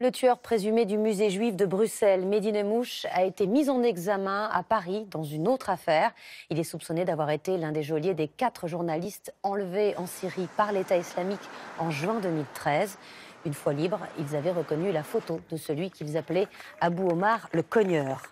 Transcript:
Le tueur présumé du musée juif de Bruxelles, Medine Mouche, a été mis en examen à Paris dans une autre affaire. Il est soupçonné d'avoir été l'un des geôliers des quatre journalistes enlevés en Syrie par l'État islamique en juin 2013. Une fois libre, ils avaient reconnu la photo de celui qu'ils appelaient Abou Omar le cogneur.